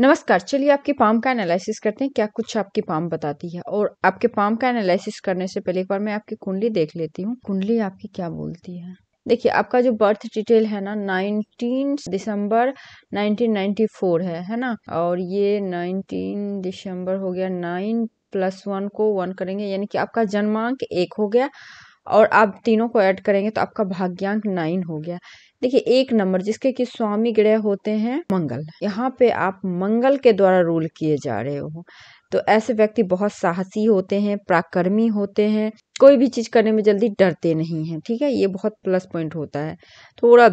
नमस्कार चलिए आपके पाम का एनालिसिस करते हैं क्या कुछ आपकी पाम बताती है और आपके पाम का एनालिसिस करने से पहले एक बार मैं आपकी कुंडली देख लेती हूँ कुंडली आपकी क्या बोलती है देखिए आपका जो बर्थ डिटेल है ना 19 दिसंबर 1994 है है ना और ये 19 दिसंबर हो गया 9 प्लस वन को वन करेंगे यानी कि आपका जन्मांक एक हो गया और आप तीनों को ऐड करेंगे तो आपका भाग्यांक नाइन हो गया देखिए एक नंबर जिसके कि स्वामी ग्रह होते हैं मंगल यहाँ पे आप मंगल के द्वारा रूल किए जा रहे हो तो ऐसे व्यक्ति बहुत साहसी होते हैं प्राकर्मी होते हैं कोई भी चीज करने में जल्दी डरते नहीं हैं ठीक है ये बहुत प्लस पॉइंट होता है थोड़ा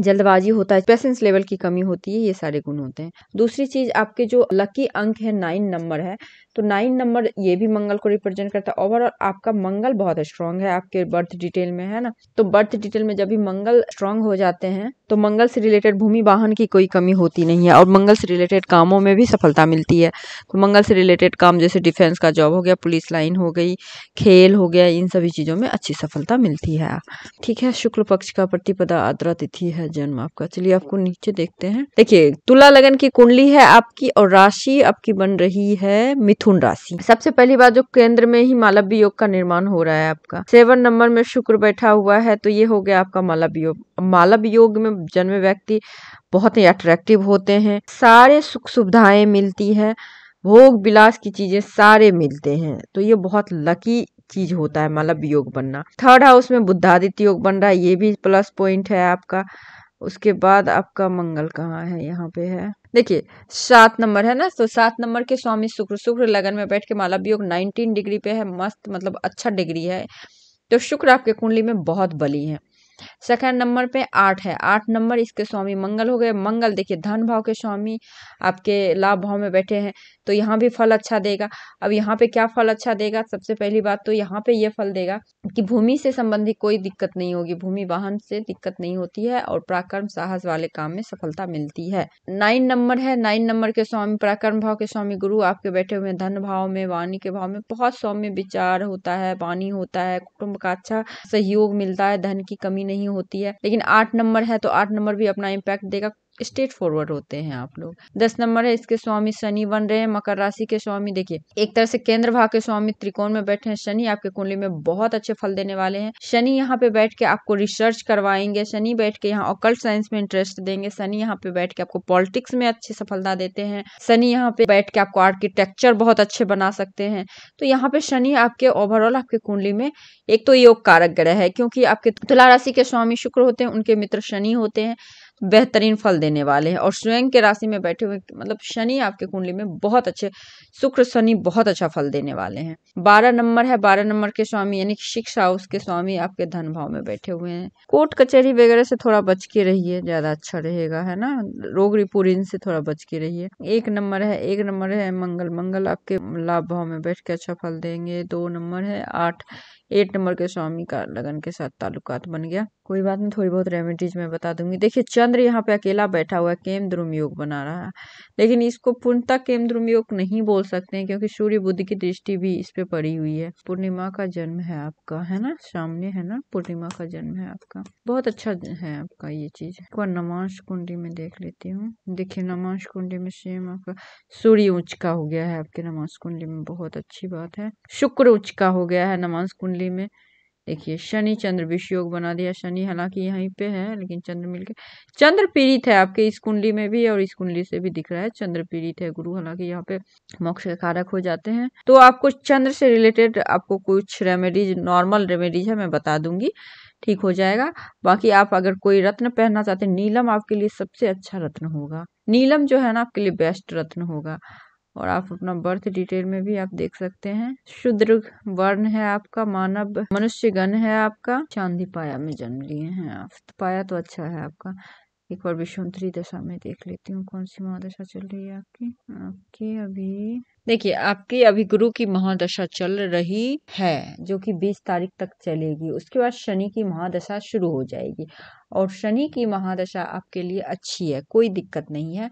जल्दबाजी होता है पेशेंस लेवल की कमी होती है ये सारे गुण होते हैं दूसरी चीज़ आपके जो लकी अंक है नाइन नंबर है तो नाइन नंबर ये भी मंगल को रिप्रेजेंट करता है ओवरऑल आपका मंगल बहुत स्ट्रांग है आपके बर्थ डिटेल में है ना तो बर्थ डिटेल में जब भी मंगल स्ट्रांग हो जाते हैं तो मंगल से रिलेटेड भूमि वाहन की कोई कमी होती नहीं है और मंगल से रिलेटेड कामों में भी सफलता मिलती है तो मंगल से रिलेटेड काम जैसे डिफेंस का जॉब हो गया पुलिस लाइन हो गई खेल हो गया इन सभी चीज़ों में अच्छी सफलता मिलती है ठीक है शुक्ल पक्ष का प्रतिपदा आद्रा तिथि है है जन्म आपका चलिए आपको नीचे देखते हैं देखिए तुला लगन की कुंडली है आपकी और राशि आपकी बन रही है मिथुन राशि सबसे पहली बात जो केंद्र में ही मालव्य योग का निर्माण हो रहा है आपका सेवन नंबर में शुक्र बैठा हुआ है तो ये हो गया आपका मालव योग मालव योग में जन्म व्यक्ति बहुत ही अट्रैक्टिव होते हैं सारे सुख सुविधाएं मिलती है भोग विलास की चीजें सारे मिलते हैं तो ये बहुत लकी चीज होता है मतलब योग बनना थर्ड हाउस में बुद्धादित्य योग बन रहा है ये भी प्लस पॉइंट है आपका उसके बाद आपका मंगल कहाँ है यहाँ पे है देखिए सात नंबर है ना तो सात नंबर के स्वामी शुक्र शुक्र लगन में बैठ के माला भी योग नाइनटीन डिग्री पे है मस्त मतलब अच्छा डिग्री है तो शुक्र आपके कुंडली में बहुत बली है सेकंड नंबर पे आठ है आठ नंबर इसके स्वामी मंगल हो गए मंगल देखिए धन भाव के स्वामी आपके लाभ भाव में बैठे हैं तो यहाँ भी फल अच्छा देगा अब यहाँ पे क्या फल अच्छा देगा सबसे पहली बात तो यहाँ पे ये फल देगा कि भूमि से संबंधित कोई दिक्कत नहीं होगी भूमि वाहन से दिक्कत नहीं होती है और पराक्रम साहस वाले काम में सफलता मिलती है नाइन नंबर है नाइन नंबर के स्वामी पराक्रम भाव के स्वामी गुरु आपके बैठे हुए धन भाव में वाणी के भाव में बहुत सौम्य विचार होता है वाणी होता है कुटुंब का अच्छा सहयोग मिलता है धन की कमी नहीं होती है लेकिन आठ नंबर है तो आठ नंबर भी अपना इम्पैक्ट देगा स्ट्रेट फॉरवर्ड होते हैं आप लोग दस नंबर है इसके स्वामी शनि बन रहे हैं मकर राशि के स्वामी देखिए एक तरह से केंद्र भाग के स्वामी त्रिकोण में बैठे हैं शनि आपके कुंडली में बहुत अच्छे फल देने वाले हैं शनि यहाँ पे बैठ के आपको रिसर्च करवाएंगे शनि बैठ के यहाँ ऑकल्ट साइंस में इंटरेस्ट देंगे शनि यहाँ पे बैठ के आपको पॉलिटिक्स में अच्छी सफलता देते हैं शनि यहाँ पे बैठ के आपको आर्किटेक्चर बहुत अच्छे बना सकते हैं तो यहाँ पे शनि आपके ओवरऑल आपके कुंडली में एक तो योग कारक ग्रह है क्योंकि आपके तुला राशि के स्वामी शुक्र होते हैं उनके मित्र शनि होते हैं बेहतरीन फल देने वाले हैं और स्वयं के राशि में बैठे हुए मतलब शनि आपके कुंडली में बहुत अच्छे शुक्र शनि बहुत अच्छा फल देने वाले हैं बारह नंबर है बारह नंबर के स्वामी यानी कि शिक्षा हाउस के स्वामी आपके धन भाव में बैठे हुए हैं कोर्ट कचहरी वगैरह से थोड़ा बच के रहिए ज्यादा अच्छा रहेगा है ना रोग रिपोर्ट से थोड़ा बच के रहिए एक नंबर है एक नंबर है मंगल मंगल आपके लाभ भाव में बैठ के अच्छा फल देंगे दो नंबर है आठ एट नंबर के स्वामी का लगन के साथ ताल्लुकात बन गया कोई बात नहीं थोड़ी बहुत रेमेडीज मैं बता दूंगी देखिए चंद्र यहाँ पे अकेला बैठा हुआ है केम ध्रुम योग बना रहा है लेकिन इसको पूर्णतः केम ध्रुम योग नहीं बोल सकते हैं क्योंकि सूर्य बुद्ध की दृष्टि भी इस पे पड़ी हुई है पूर्णिमा का जन्म है आपका है ना सामने है ना पूर्णिमा का जन्म है आपका बहुत अच्छा है आपका ये चीज एक बार नमाज कुंडी में देख लेती हूँ देखिये नमाश कुंडी में सेम आपका सूर्य उच्च का हो गया है आपके नमाश कुंडली में बहुत अच्छी बात है शुक्र उच्च का हो गया है नमाश कुंडली में देखिए शनि चंद्र विष योग बना दिया शनि हालांकि यहीं पे है लेकिन चंद्र मिलके चंद्र पीड़ित है आपके इस कुंडली में भी और इस कुंडली से भी दिख रहा है चंद्र पीड़ित है गुरु हालांकि यहाँ पे मोक्ष के कारक हो जाते हैं तो आपको चंद्र से रिलेटेड आपको कुछ रेमेडीज नॉर्मल रेमेडीज है मैं बता दूंगी ठीक हो जाएगा बाकी आप अगर कोई रत्न पहनना चाहते नीलम आपके लिए सबसे अच्छा रत्न होगा नीलम जो है ना आपके लिए बेस्ट रत्न होगा और आप अपना बर्थ डिटेल में भी आप देख सकते हैं शुद्र वर्ण है आपका मानव मनुष्यगण है आपका चांदी पाया में जन्म लिए हैं आप तो पाया तो अच्छा है आपका एक बार विषुंतरी दशा में देख लेती हूँ कौन सी महादशा चल रही है आपकी आपकी अभी देखिए आपकी अभी गुरु की महादशा चल रही है जो कि 20 तारीख तक चलेगी उसके बाद शनि की महादशा शुरू हो जाएगी और शनि की महादशा आपके लिए अच्छी है कोई दिक्कत नहीं है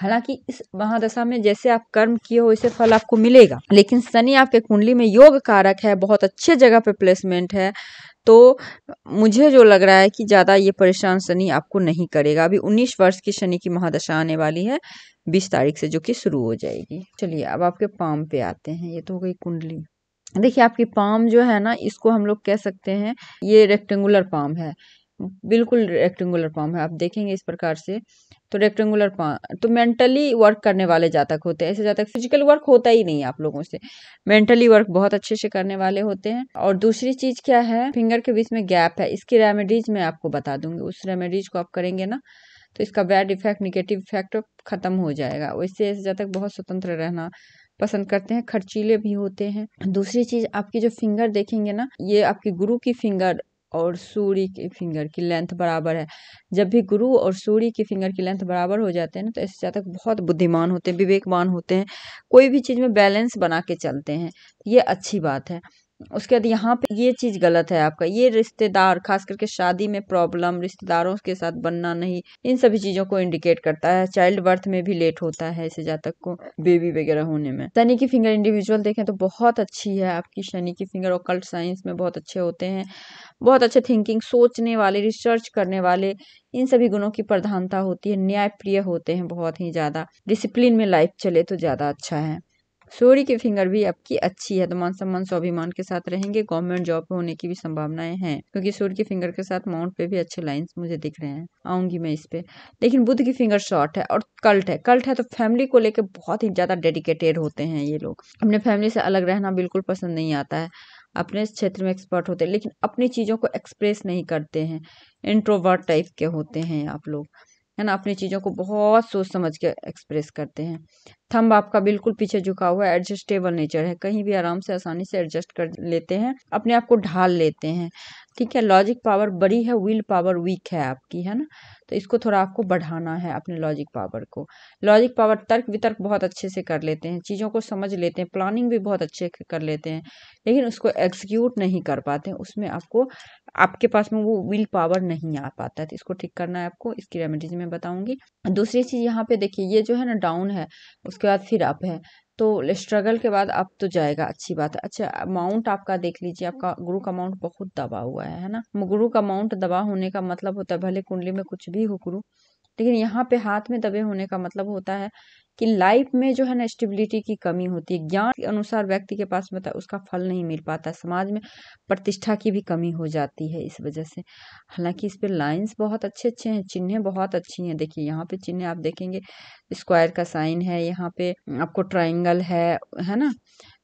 हालांकि इस महादशा में जैसे आप कर्म किए हो वैसे फल आपको मिलेगा लेकिन शनि आपके कुंडली में योग कारक है बहुत अच्छे जगह पे प्लेसमेंट है तो मुझे जो लग रहा है कि ज़्यादा ये परेशान शनि आपको नहीं करेगा अभी 19 वर्ष की शनि की महादशा आने वाली है 20 तारीख से जो कि शुरू हो जाएगी चलिए अब आपके पाम पे आते हैं ये तो हो गई कुंडली देखिए आपकी पाम जो है ना इसको हम लोग कह सकते हैं ये रेक्टेंगुलर पाम है बिल्कुल रेक्टेंगुलर फॉर्म है आप देखेंगे इस प्रकार से तो रेक्टेंगुलर फॉर्म तो मेंटली वर्क करने वाले जातक होते हैं ऐसे जातक फिजिकल वर्क होता ही नहीं आप लोगों से मेंटली वर्क बहुत अच्छे से करने वाले होते हैं और दूसरी चीज क्या है फिंगर के बीच में गैप है इसकी रेमेडीज मैं आपको बता दूंगी उस रेमेडीज को आप करेंगे ना तो इसका बैड इफेक्ट निगेटिव इफेक्ट खत्म हो जाएगा वैसे ऐसे जातक बहुत स्वतंत्र रहना पसंद करते हैं खर्चीले भी होते हैं दूसरी चीज आपकी जो फिंगर देखेंगे ना ये आपकी गुरु की फिंगर और सूर्य के फिंगर की लेंथ बराबर है जब भी गुरु और सूर्य की फिंगर की लेंथ बराबर हो जाते हैं ना तो ऐसे जातक बहुत बुद्धिमान होते हैं विवेकवान होते हैं कोई भी चीज़ में बैलेंस बना के चलते हैं ये अच्छी बात है उसके बाद यहाँ पे ये चीज गलत है आपका ये रिश्तेदार खास करके शादी में प्रॉब्लम रिश्तेदारों के साथ बनना नहीं इन सभी चीजों को इंडिकेट करता है चाइल्ड बर्थ में भी लेट होता है इसे जातक को बेबी वगैरह होने में शनि की फिंगर इंडिविजुअल देखें तो बहुत अच्छी है आपकी शनि की फिंगर और कल्ट साइंस में बहुत अच्छे होते हैं बहुत अच्छे थिंकिंग सोचने वाले रिसर्च करने वाले इन सभी गुणों की प्रधानता होती है न्यायप्रिय होते हैं बहुत ही ज्यादा डिसिप्लिन में लाइफ चले तो ज्यादा अच्छा है सूर्य की फिंगर भी आपकी अच्छी है तो मान सम्मान स्वाभिमान के साथ रहेंगे गवर्नमेंट जॉब होने की भी संभावनाएं हैं क्योंकि सूर्य की फिंगर के साथ माउंट पे भी अच्छे लाइंस मुझे दिख रहे हैं आऊंगी मैं इस पे लेकिन बुद्ध की फिंगर शॉर्ट है और कल्ट है कल्ट है तो फैमिली को लेकर बहुत ही ज्यादा डेडिकेटेड होते हैं ये लोग अपने फैमिली से अलग रहना बिल्कुल पसंद नहीं आता है अपने क्षेत्र में एक्सपर्ट होते हैं लेकिन अपनी चीज़ों को एक्सप्रेस नहीं करते हैं इंट्रोवर्ट टाइप के होते हैं आप लोग है ना अपनी चीज़ों को बहुत सोच समझ के एक्सप्रेस करते हैं थंब आपका बिल्कुल पीछे झुका हुआ है एडजस्टेबल नेचर है कहीं भी आराम से आसानी से एडजस्ट कर लेते हैं अपने आप को ढाल लेते हैं ठीक है लॉजिक पावर बड़ी है विल पावर वीक है आपकी है ना तो इसको थोड़ा आपको बढ़ाना है अपने लॉजिक पावर को लॉजिक पावर तर्क वितर्क बहुत अच्छे से कर लेते हैं चीज़ों को समझ लेते हैं प्लानिंग भी बहुत अच्छे कर लेते हैं लेकिन उसको एग्जीक्यूट नहीं कर पाते उसमें आपको आपके पास में वो विल पावर नहीं आ पाता है तो इसको ठीक करना है आपको इसकी रेमेडीज में बताऊंगी दूसरी चीज़ यहाँ पे देखिए ये जो है ना डाउन है उसके बाद फिर अप है तो स्ट्रगल के बाद अप तो जाएगा अच्छी बात है अच्छा अमाउंट आपका देख लीजिए आपका गुरु का अमाउंट बहुत दबा हुआ है है ना गुरु का अमाउंट दबा होने का मतलब होता है भले कुंडली में कुछ भी हो गुरु लेकिन यहाँ पे हाथ में दबे होने का मतलब होता है कि लाइफ में जो है ना स्टेबिलिटी की कमी होती है ज्ञान के अनुसार व्यक्ति के पास मतलब उसका फल नहीं मिल पाता समाज में प्रतिष्ठा की भी कमी हो जाती है इस वजह से हालांकि इस पर लाइन्स बहुत अच्छे अच्छे हैं चिन्हें बहुत अच्छी हैं देखिए यहाँ पे चिन्ह आप देखेंगे स्क्वायर का साइन है यहाँ पे आपको ट्राइंगल है है ना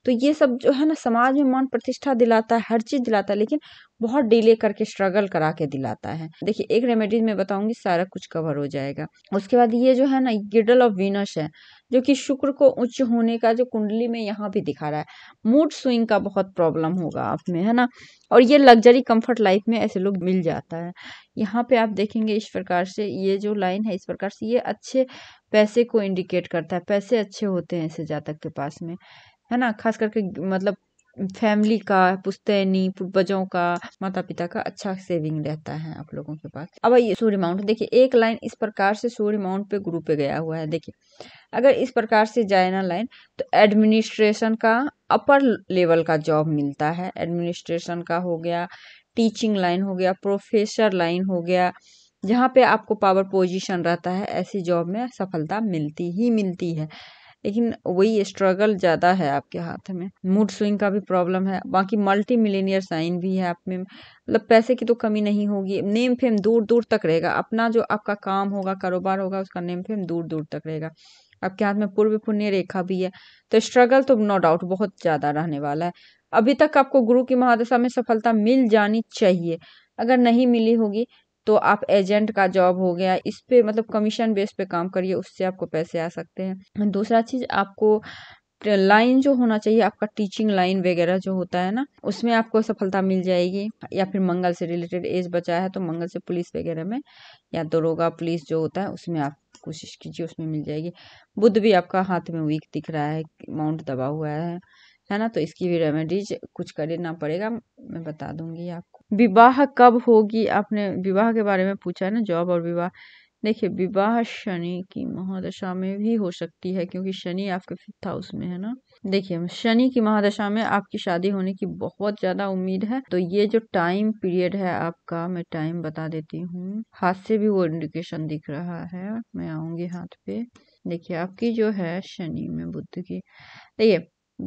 तो ये सब जो है ना समाज में मान प्रतिष्ठा दिलाता है हर चीज़ दिलाता है लेकिन बहुत डिले करके स्ट्रगल करा के दिलाता है देखिए एक रेमेडीज में बताऊंगी सारा कुछ कवर हो जाएगा उसके बाद ये जो है ना गिडल ऑफ वीनस है जो कि शुक्र को उच्च होने का जो कुंडली में यहाँ भी दिखा रहा है मूड स्विंग का बहुत प्रॉब्लम होगा आप में है ना और ये लग्जरी कंफर्ट लाइफ में ऐसे लोग मिल जाता है यहाँ पे आप देखेंगे इस प्रकार से ये जो लाइन है इस प्रकार से ये अच्छे पैसे को इंडिकेट करता है पैसे अच्छे होते हैं ऐसे जातक के पास में है ना खास करके मतलब फैमिली का पुस्तैनी पूर्वजों का माता पिता का अच्छा सेविंग रहता है आप लोगों के पास अब ये सूर्य माउंट देखिए एक लाइन इस प्रकार से सूर्य माउंट पे गुरु पे गया हुआ है देखिए अगर इस प्रकार से जाए ना लाइन तो एडमिनिस्ट्रेशन का अपर लेवल का जॉब मिलता है एडमिनिस्ट्रेशन का हो गया टीचिंग लाइन हो गया प्रोफेसर लाइन हो गया जहाँ पे आपको पावर पोजिशन रहता है ऐसी जॉब में सफलता मिलती ही मिलती है लेकिन वही स्ट्रगल ज़्यादा है आपके हाथ में मूड स्विंग का भी प्रॉब्लम है बाकी मल्टी मिलेनियर साइन भी है आप में मतलब पैसे की तो कमी नहीं होगी नेम फेम दूर दूर तक रहेगा अपना जो आपका काम होगा कारोबार होगा उसका नेम फेम दूर दूर तक रहेगा आपके हाथ में पूर्व पुण्य रेखा भी है तो स्ट्रगल तो नो डाउट बहुत ज़्यादा रहने वाला है अभी तक आपको गुरु की महादशा में सफलता मिल जानी चाहिए अगर नहीं मिली होगी तो आप एजेंट का जॉब हो गया इस पे मतलब कमीशन बेस पे काम करिए उससे आपको पैसे आ सकते हैं दूसरा चीज़ आपको लाइन जो होना चाहिए आपका टीचिंग लाइन वगैरह जो होता है ना उसमें आपको सफलता मिल जाएगी या फिर मंगल से रिलेटेड एज बचा है तो मंगल से पुलिस वगैरह में या दरोगा पुलिस जो होता है उसमें आप कोशिश कीजिए उसमें मिल जाएगी बुद्ध भी आपका हाथ में वीक दिख रहा है माउंट दबा हुआ है है ना तो इसकी भी रेमेडीज कुछ करना पड़ेगा मैं बता दूंगी आपको विवाह कब होगी आपने विवाह के बारे में पूछा है ना जॉब और विवाह देखिए विवाह शनि की महादशा में भी हो सकती है क्योंकि शनि आपके फिफ्थ हाउस में है ना देखिए शनि की महादशा में आपकी शादी होने की बहुत ज्यादा उम्मीद है तो ये जो टाइम पीरियड है आपका मैं टाइम बता देती हूँ हाथ से भी वो इंडिकेशन दिख रहा है मैं आऊंगी हाथ पे देखिए आपकी जो है शनि में बुद्ध की देखिए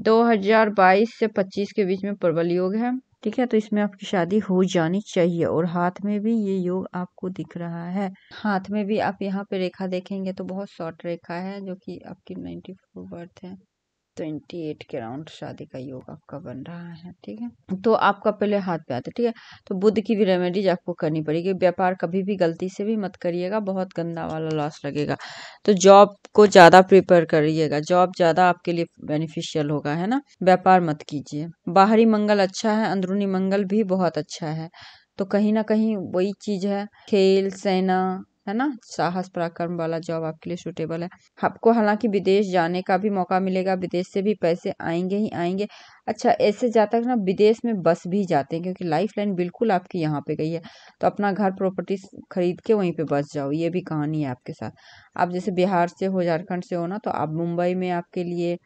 दो हजार बाईस से पच्चीस के बीच में प्रबल योग है ठीक है तो इसमें आपकी शादी हो जानी चाहिए और हाथ में भी ये योग आपको दिख रहा है हाथ में भी आप यहाँ पे रेखा देखेंगे तो बहुत शॉर्ट रेखा है जो कि आपकी 94 फोर बर्थ है ट्वेंटी एट के राउंड शादी का योग आपका बन रहा है ठीक है तो आपका पहले हाथ पे आता है ठीक है तो बुद्ध की भी रेमेडीज आपको करनी पड़ेगी व्यापार कभी भी गलती से भी मत करिएगा बहुत गंदा वाला लॉस लगेगा तो जॉब को ज़्यादा प्रिपेयर करिएगा जॉब ज़्यादा आपके लिए बेनिफिशियल होगा है ना व्यापार मत कीजिए बाहरी मंगल अच्छा है अंदरूनी मंगल भी बहुत अच्छा है तो कहीं ना कहीं वही चीज़ है खेल सेना है ना साहस पराक्रम वाला जॉब आपके लिए सूटेबल है आपको हालांकि विदेश जाने का भी मौका मिलेगा विदेश से भी पैसे आएंगे ही आएंगे अच्छा ऐसे जाता है ना विदेश में बस भी जाते हैं क्योंकि लाइफ लाइन बिल्कुल आपकी यहाँ पे गई है तो अपना घर प्रॉपर्टी खरीद के वहीं पे बस जाओ ये भी कहानी है आपके साथ आप जैसे बिहार से हो झारखंड से हो ना तो आप मुंबई में आपके लिए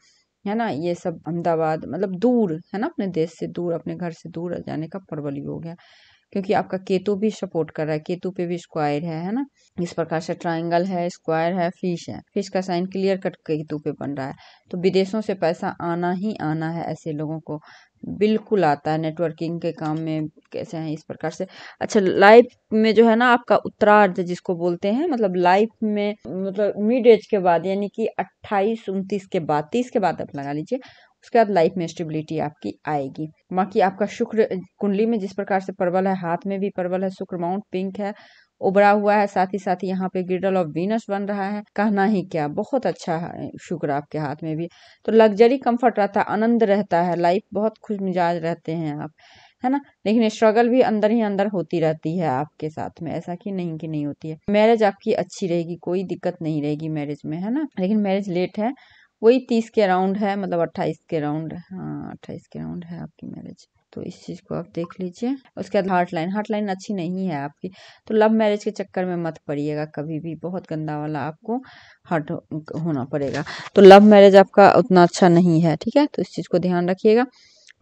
है ना ये सब अहमदाबाद मतलब दूर है ना अपने देश से दूर अपने घर से दूर जाने का प्रबल योग है क्योंकि आपका केतु भी सपोर्ट कर रहा है केतु पे भी स्क्वायर है है ना इस प्रकार से ट्राइंगल है स्क्वायर है फिश है फिश का साइन क्लियर कट केतु पे बन रहा है तो विदेशों से पैसा आना ही आना है ऐसे लोगों को बिल्कुल आता है नेटवर्किंग के काम में कैसे हैं इस प्रकार से अच्छा लाइफ में जो है ना आपका उत्तरार्ध जिसको बोलते हैं मतलब लाइफ में मतलब मिड एज के बाद यानी कि अट्ठाईस उनतीस के बाद तीस के बाद आप लगा लीजिए उसके बाद लाइफ में स्टेबिलिटी आपकी आएगी बाकी आपका शुक्र कुंडली में जिस प्रकार से प्रबल है हाथ में भी प्रबल है शुक्र माउंट पिंक है उभरा हुआ है साथ ही साथ यहाँ पे गिडल ऑफ वीनस बन रहा है कहना ही क्या बहुत अच्छा है शुक्र आपके हाथ में भी तो लग्जरी कंफर्ट रहता है आनंद रहता है लाइफ बहुत खुश मिजाज रहते हैं आप है ना लेकिन स्ट्रगल भी अंदर ही अंदर होती रहती है आपके साथ में ऐसा कि नहीं कि नहीं होती है मैरिज आपकी अच्छी रहेगी कोई दिक्कत नहीं रहेगी मैरिज में है ना लेकिन मैरिज लेट है वही तीस के अराउंड है मतलब अट्ठाईस के अराउंड हाँ अट्ठाईस के अराउंड है आपकी मैरिज तो इस चीज़ को आप देख लीजिए उसके बाद हार्ट लाइन हार्ट लाइन अच्छी नहीं है आपकी तो लव मैरिज के चक्कर में मत पड़िएगा कभी भी बहुत गंदा वाला आपको हार्ट होना पड़ेगा तो लव मैरिज आपका उतना अच्छा नहीं है ठीक है तो इस चीज़ को ध्यान रखिएगा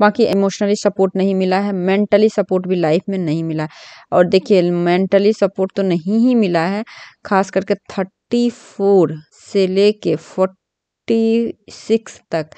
बाकी इमोशनली सपोर्ट नहीं मिला है मेंटली सपोर्ट भी लाइफ में नहीं मिला है और देखिए मेंटली सपोर्ट तो नहीं ही मिला है खास करके थर्टी फोर से लेके फोर्टी फिफ्टी सिक्स तक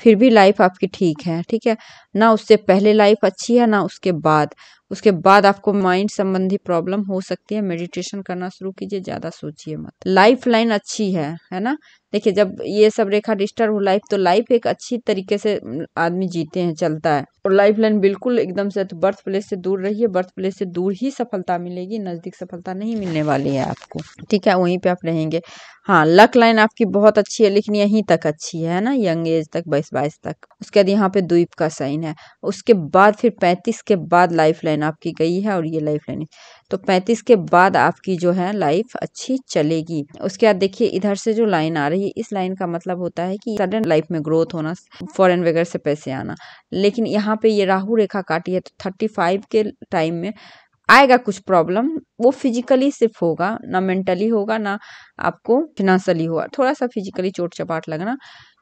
फिर भी लाइफ आपकी ठीक है ठीक है ना उससे पहले लाइफ अच्छी है ना उसके बाद उसके बाद आपको माइंड संबंधी प्रॉब्लम हो सकती है मेडिटेशन करना शुरू कीजिए ज़्यादा सोचिए मत लाइफ लाइन अच्छी है है ना देखिए जब ये सब रेखा डिस्टर्ब हो लाइफ तो लाइफ एक अच्छी तरीके से आदमी जीते हैं चलता है और लाइफ लाइन बिल्कुल एकदम से तो बर्थ प्लेस से दूर रहिए बर्थ प्लेस से दूर ही सफलता मिलेगी नज़दीक सफलता नहीं मिलने वाली है आपको ठीक है वहीं पे आप रहेंगे हाँ लक लाइन आपकी बहुत अच्छी है लेकिन यहीं तक अच्छी है ना यंग एज तक बाईस बाईस तक उसके बाद यहाँ पे द्वीप का साइन है उसके बाद फिर पैंतीस के बाद लाइफ लाइन लाइन आपकी गई है और ये लाइफ लाइन तो पैंतीस के बाद आपकी जो है लाइफ अच्छी चलेगी उसके बाद देखिए इधर से जो लाइन आ रही है इस लाइन का मतलब होता है कि सडन लाइफ में ग्रोथ होना फॉरेन वगैरह से पैसे आना लेकिन यहाँ पे ये राहु रेखा काटी है तो थर्टी फाइव के टाइम में आएगा कुछ प्रॉब्लम वो फिजिकली सिर्फ होगा ना मेंटली होगा ना आपको फिनेंशली होगा थोड़ा सा फिजिकली चोट चपाट लगना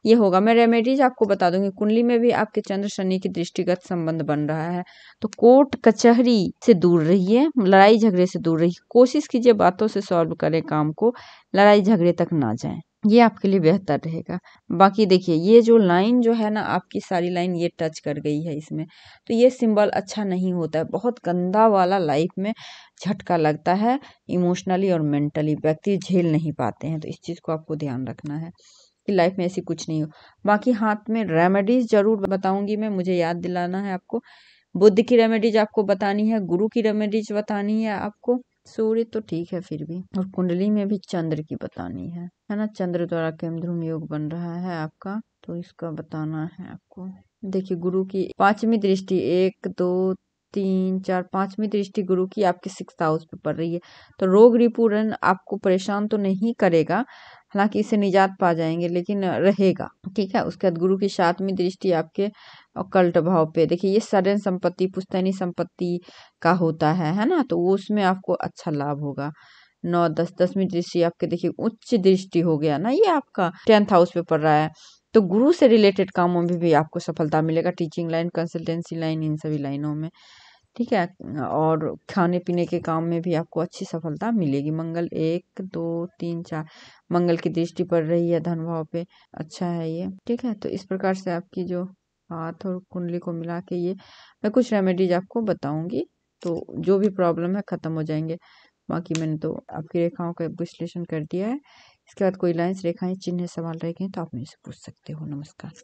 ये होगा मैं रेमेडीज आपको बता दूंगी कुंडली में भी आपके चंद्र शनि की दृष्टिगत संबंध बन रहा है तो कोर्ट कचहरी से दूर रहिए लड़ाई झगड़े से दूर रहिए कोशिश कीजिए बातों से सॉल्व करें काम को लड़ाई झगड़े तक ना जाए ये आपके लिए बेहतर रहेगा बाकी देखिए ये जो लाइन जो है ना आपकी सारी लाइन ये टच कर गई है इसमें तो ये सिंबल अच्छा नहीं होता है बहुत गंदा वाला लाइफ में झटका लगता है इमोशनली और मेंटली व्यक्ति झेल नहीं पाते हैं तो इस चीज़ को आपको ध्यान रखना है कि लाइफ में ऐसी कुछ नहीं हो बाकी हाथ में रेमेडीज़ ज़रूर बताऊंगी मैं मुझे याद दिलाना है आपको बुद्ध की रेमेडीज आपको बतानी है गुरु की रेमेडीज बतानी है आपको सूर्य तो ठीक है फिर भी और कुंडली में भी चंद्र की बतानी है है ना चंद्र द्वारा केमध्रुम योग बन रहा है आपका तो इसका बताना है आपको देखिए गुरु की पांचवी दृष्टि एक दो तीन चार पांचवी दृष्टि गुरु की आपके सिक्स हाउस पे पड़ रही है तो रोग रिपूरन आपको परेशान तो नहीं करेगा हालांकि इसे निजात पा जाएंगे लेकिन रहेगा ठीक है उसके बाद गुरु की सातवीं दृष्टि आपके अकल्ट भाव पे देखिए ये सडन संपत्ति पुस्तैनी संपत्ति का होता है है ना तो उसमें आपको अच्छा लाभ होगा नौ दस दसवीं दृष्टि आपके देखिए उच्च दृष्टि हो गया ना ये आपका टेंथ हाउस पे पड़ रहा है तो गुरु से रिलेटेड कामों में भी, भी आपको सफलता मिलेगा टीचिंग लाइन कंसल्टेंसी लाइन इन सभी लाइनों में ठीक है और खाने पीने के काम में भी आपको अच्छी सफलता मिलेगी मंगल एक दो तीन चार मंगल की दृष्टि पड़ रही है धन भाव पे अच्छा है ये ठीक है तो इस प्रकार से आपकी जो हाथ और कुंडली को मिला के ये मैं कुछ रेमेडीज आपको बताऊंगी तो जो भी प्रॉब्लम है ख़त्म हो जाएंगे बाकी मैंने तो आपकी रेखाओं का विश्लेषण कर दिया है इसके बाद कोई लाइन्स रेखाएं चिन्ह सवाल रह गए तो आप मुझसे पूछ सकते हो नमस्कार